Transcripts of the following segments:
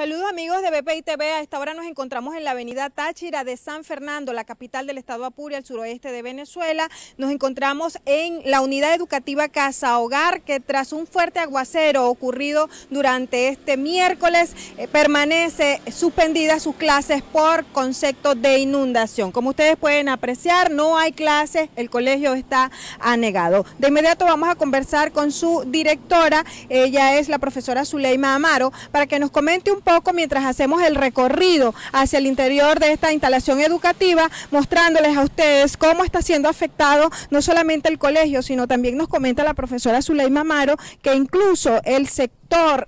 Saludos amigos de BPI TV. A esta hora nos encontramos en la avenida Táchira de San Fernando, la capital del estado Apuria, al suroeste de Venezuela. Nos encontramos en la unidad educativa Casa Hogar, que tras un fuerte aguacero ocurrido durante este miércoles, eh, permanece suspendida sus clases por concepto de inundación. Como ustedes pueden apreciar, no hay clases, el colegio está anegado. De inmediato vamos a conversar con su directora, ella es la profesora Zuleima Amaro, para que nos comente un poco mientras hacemos el recorrido hacia el interior de esta instalación educativa, mostrándoles a ustedes cómo está siendo afectado no solamente el colegio, sino también nos comenta la profesora Zuleima Amaro que incluso el sector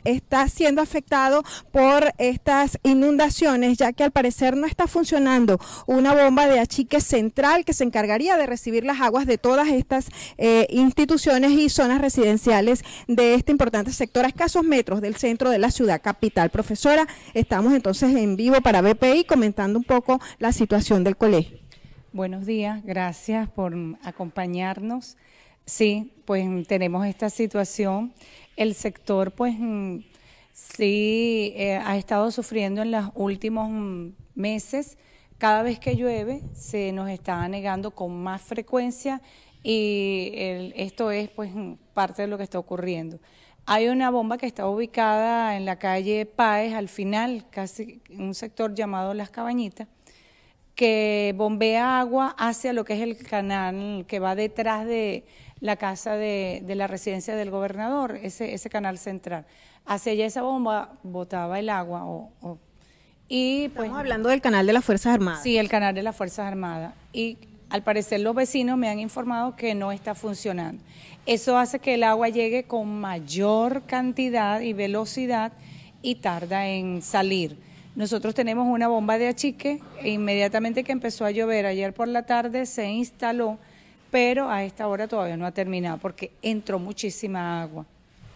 está siendo afectado por estas inundaciones, ya que al parecer no está funcionando una bomba de achique central que se encargaría de recibir las aguas de todas estas eh, instituciones y zonas residenciales de este importante sector a escasos metros del centro de la ciudad capital. Profesora, estamos entonces en vivo para BPI comentando un poco la situación del colegio. Buenos días, gracias por acompañarnos. Sí, pues tenemos esta situación el sector pues mm, sí eh, ha estado sufriendo en los últimos mm, meses. Cada vez que llueve se nos está negando con más frecuencia y esto es pues mm, parte de lo que está ocurriendo. Hay una bomba que está ubicada en la calle Páez, al final, casi en un sector llamado Las Cabañitas, que bombea agua hacia lo que es el canal que va detrás de la casa de, la residencia del gobernador, ese, ese canal central. Hace ya esa bomba botaba el agua o, y pues, Estamos hablando del canal de las Fuerzas Armadas. Sí, el canal de las Fuerzas Armadas. Y al parecer los vecinos me han informado que no está funcionando. Eso hace que el agua llegue con mayor cantidad y velocidad y tarda en salir. Nosotros tenemos una bomba de achique e inmediatamente que empezó a llover ayer por la tarde se instaló pero a esta hora todavía no ha terminado porque entró muchísima agua.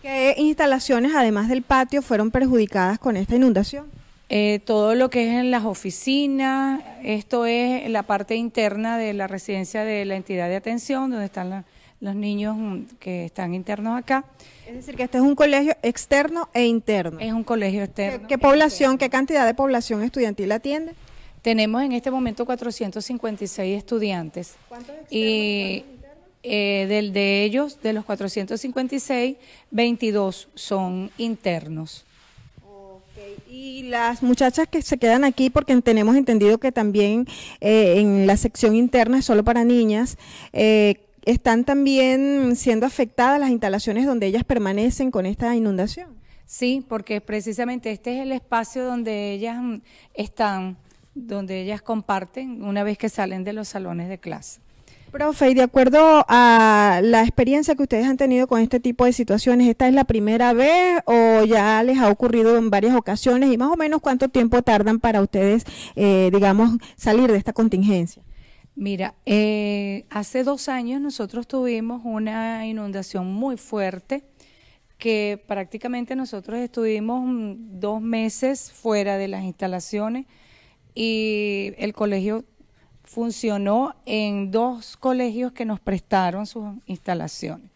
¿Qué instalaciones, además del patio, fueron perjudicadas con esta inundación? Eh, todo lo que es en las oficinas, esto es la parte interna de la residencia de la entidad de atención, donde están los niños mm, que están internos acá. Es decir, que este es un colegio externo e interno. Es un colegio externo. ¿Qué, e población, qué cantidad de población estudiantil atiende? Tenemos en este momento 456 estudiantes. ¿Cuántos y eh, del, de ellos, de los 456, 22 son internos. Y las muchachas que se quedan aquí, porque tenemos entendido que también eh, en la sección interna es solo para niñas, eh, ¿están también siendo afectadas las instalaciones donde ellas permanecen con esta inundación? Sí, porque precisamente este es el espacio donde ellas mm, están donde ellas comparten una vez que salen de los salones de clase. Profe, y de acuerdo a la experiencia que ustedes han tenido con este tipo de situaciones, ¿esta es la primera vez o ya les ha ocurrido en varias ocasiones? ¿Y más o menos cuánto tiempo tardan para ustedes, eh, digamos, salir de esta contingencia? Mira, eh, hace dos años nosotros tuvimos una inundación muy fuerte que prácticamente nosotros estuvimos mm, dos meses fuera de las instalaciones y el colegio funcionó en dos colegios que nos prestaron sus instalaciones.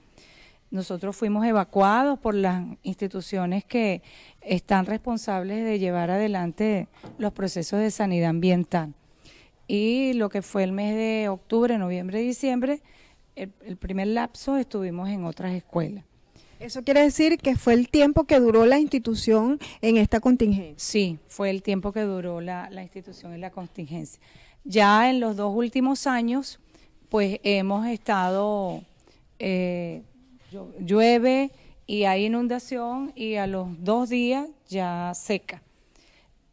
Nosotros fuimos evacuados por las instituciones que están responsables de llevar adelante los procesos de sanidad ambiental. Y lo que fue el mes de octubre, noviembre, diciembre, el, el primer lapso estuvimos en otras escuelas. Eso quiere decir que fue el tiempo que duró la institución en esta contingencia. Sí, fue el tiempo que duró la, institución en la contingencia. Ya en los dos últimos años, pues hemos estado, eh, llueve y hay inundación y a los dos días ya seca.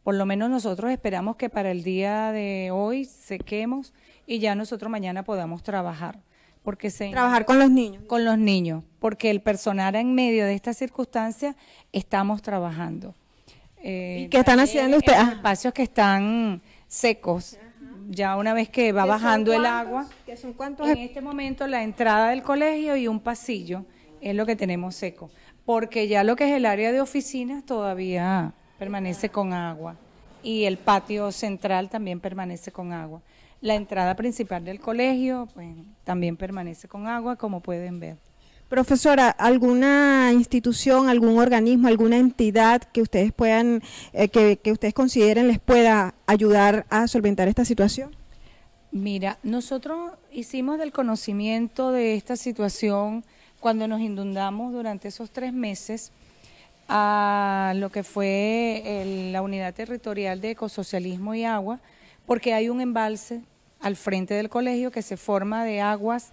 Por lo menos nosotros esperamos que para el día de hoy sequemos y ya nosotros mañana podamos trabajar porque se trabajar con los niños con los niños porque el personal en medio de estas circunstancias estamos trabajando eh, ¿Y qué están haciendo ustedes ah. espacios que están secos ya una vez que va bajando el agua en este momento la entrada del colegio y un pasillo es lo que tenemos seco porque ya lo que es el área de oficinas todavía permanece con agua y el patio central también permanece con agua la entrada principal del colegio pues, también permanece con agua, como pueden ver. Profesora, ¿alguna institución, algún organismo, alguna entidad que ustedes puedan, eh, que, que ustedes consideren les pueda ayudar a solventar esta situación? Mira, nosotros hicimos del conocimiento de esta situación cuando nos inundamos durante esos tres meses a lo que fue eh, la unidad territorial de ecosocialismo y agua, porque hay un embalse al frente del colegio que se forma de aguas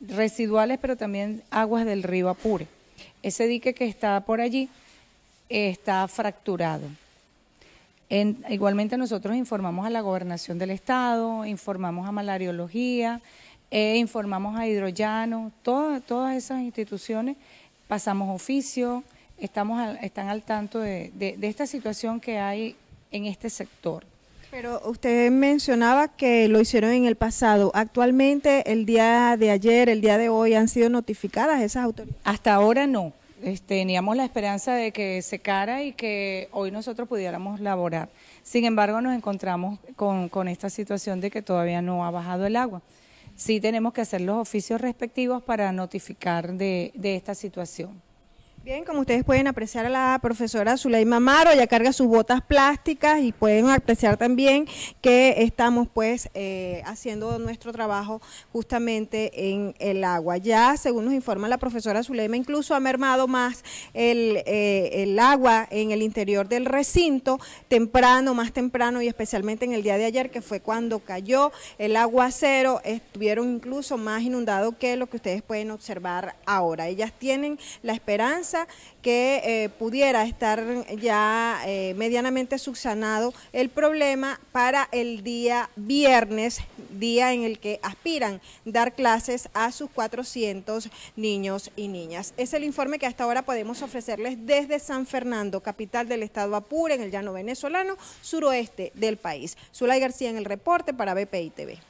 residuales, pero también aguas del río Apure. Ese dique que está por allí está fracturado. igualmente nosotros informamos a la gobernación del estado, informamos a malariología, eh, informamos a hidrollano, todas, todas esas instituciones pasamos oficio, estamos están al tanto de esta situación que hay en este sector. Pero usted mencionaba que lo hicieron en el pasado. Actualmente, el día de ayer, el día de hoy, ¿han sido notificadas esas autoridades? Hasta ahora no. Este, teníamos la esperanza de que secara y que hoy nosotros pudiéramos laborar. Sin embargo, nos encontramos con, esta situación de que todavía no ha bajado el agua. Sí tenemos que hacer los oficios respectivos para notificar de esta situación. Bien, como ustedes pueden apreciar a la profesora Zuleima Amaro ya carga sus botas plásticas y pueden apreciar también que estamos pues eh, haciendo nuestro trabajo justamente en el agua. Ya, según nos informa la profesora Zuleima, incluso ha mermado más el, eh, el agua en el interior del recinto temprano, más temprano y especialmente en el día de ayer que fue cuando cayó el aguacero, estuvieron incluso más inundados que lo que ustedes pueden observar ahora. Ellas tienen la esperanza que eh, pudiera estar ya eh, medianamente subsanado el problema para el día viernes, día en el que aspiran dar clases a sus 400 niños y niñas. Es el informe que hasta ahora podemos ofrecerles desde San Fernando, capital del estado Apure, en el llano venezolano, suroeste del país. Zulay García en el reporte para BPI TV.